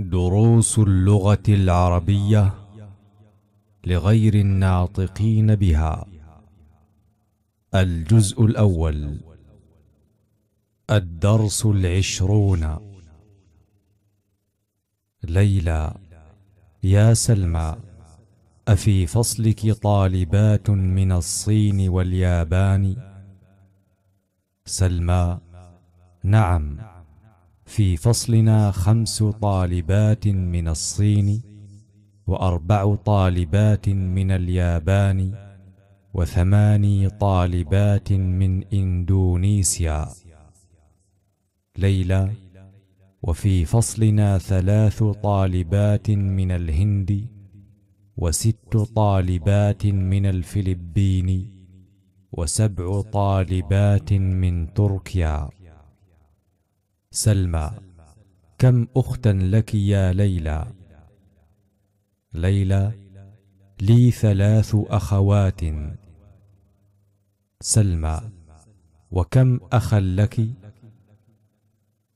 دروس اللغة العربية لغير الناطقين بها الجزء الأول الدرس العشرون ليلى يا سلمى أفي فصلك طالبات من الصين واليابان سلمى نعم في فصلنا خمس طالبات من الصين واربع طالبات من اليابان وثماني طالبات من اندونيسيا ليلى وفي فصلنا ثلاث طالبات من الهند وست طالبات من الفلبين وسبع طالبات من تركيا سلمى كم أختا لك يا ليلى ليلى لي ثلاث أخوات سلمى وكم أخا لك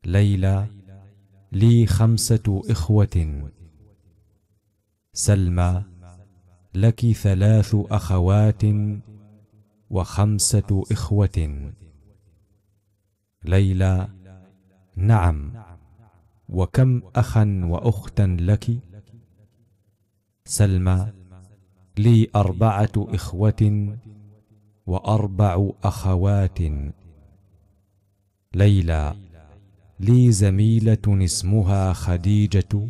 ليلى لي خمسة إخوة سلمى لك ثلاث أخوات وخمسة إخوة ليلى نعم وكم اخا واختا لك سلمى لي اربعه اخوه واربع اخوات ليلى لي زميله اسمها خديجه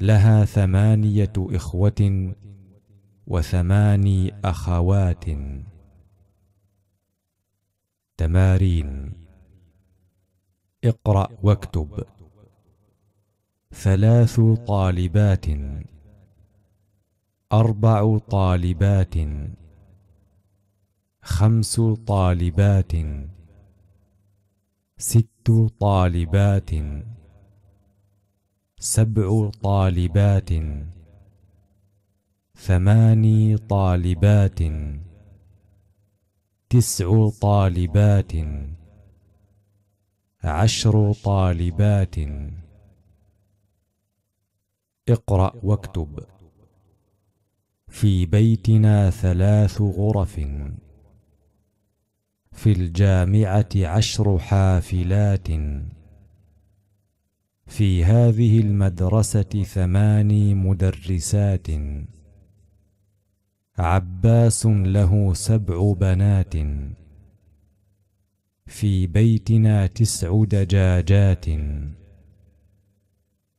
لها ثمانيه اخوه وثماني اخوات تمارين اقرأ واكتب ثلاث طالبات أربع طالبات خمس طالبات ست طالبات سبع طالبات ثماني طالبات تسع طالبات عشر طالبات اقرأ واكتب في بيتنا ثلاث غرف في الجامعة عشر حافلات في هذه المدرسة ثماني مدرسات عباس له سبع بنات في بيتنا تسع دجاجات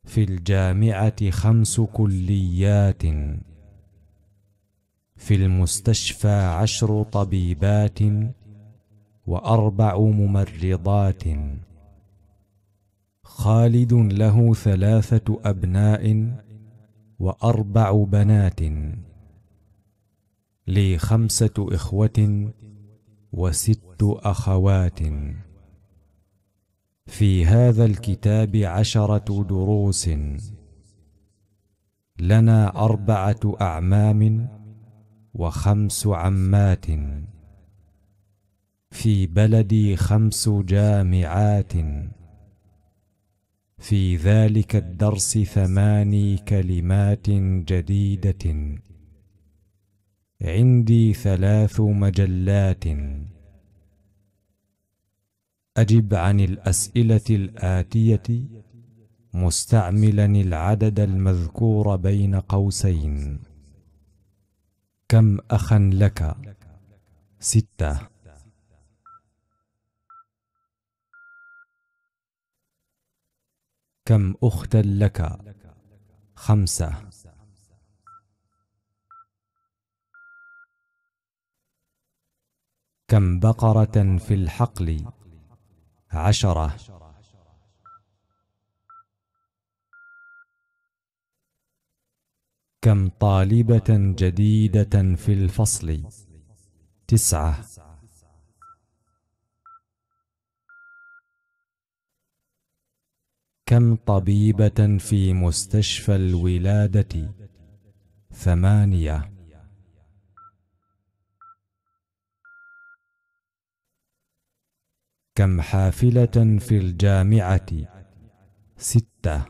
في الجامعة خمس كليات في المستشفى عشر طبيبات وأربع ممرضات خالد له ثلاثة أبناء وأربع بنات لي خمسة إخوة وست اخوات في هذا الكتاب عشره دروس لنا اربعه اعمام وخمس عمات في بلدي خمس جامعات في ذلك الدرس ثماني كلمات جديده عندي ثلاث مجلات أجب عن الأسئلة الآتية مستعملا العدد المذكور بين قوسين كم أخا لك؟ ستة كم أختا لك؟ خمسة كم بقرة في الحقل؟ عشرة كم طالبة جديدة في الفصل تسعة كم طبيبة في مستشفى الولادة ثمانية كم حافلة في الجامعة ستة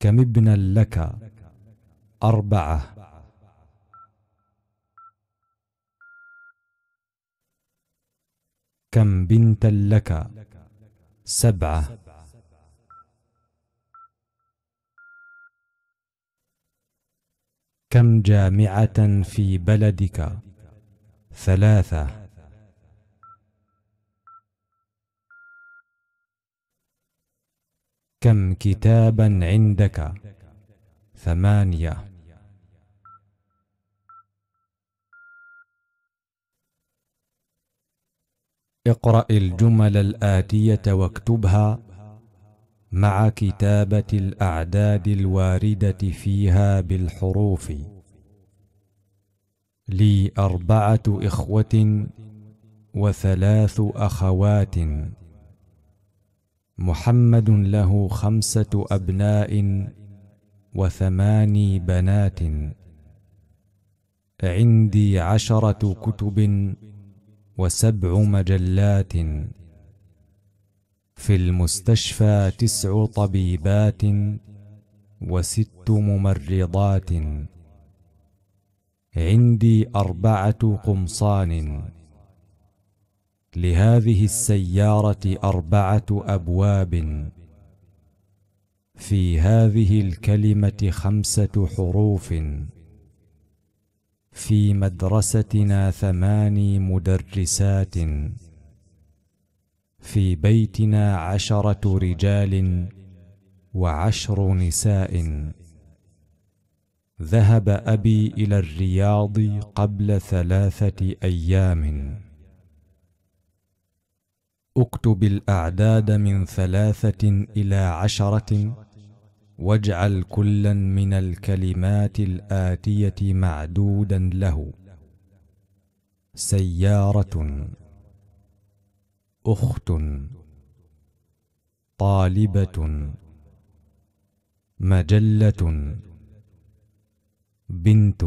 كم ابنا لك أربعة كم بنتا لك سبعة كم جامعة في بلدك ثلاثة كم كتابا عندك ثمانية اقرأ الجمل الآتية واكتبها مع كتابة الأعداد الواردة فيها بالحروف لي أربعة إخوة وثلاث أخوات محمد له خمسة أبناء وثماني بنات عندي عشرة كتب وسبع مجلات في المستشفى تسع طبيبات وست ممرضات عندي أربعة قمصان لهذه السيارة أربعة أبواب في هذه الكلمة خمسة حروف في مدرستنا ثماني مدرسات في بيتنا عشره رجال وعشر نساء ذهب ابي الى الرياض قبل ثلاثه ايام اكتب الاعداد من ثلاثه الى عشره واجعل كلا من الكلمات الاتيه معدودا له سياره اخت طالبه مجله بنت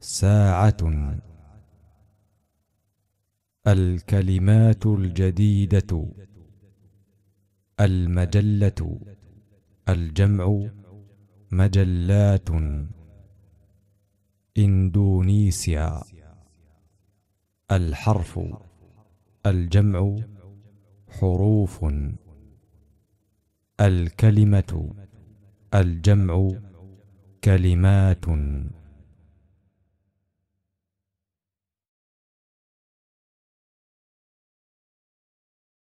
ساعه الكلمات الجديده المجله الجمع مجلات اندونيسيا الحرف الجمع حروف الكلمه الجمع كلمات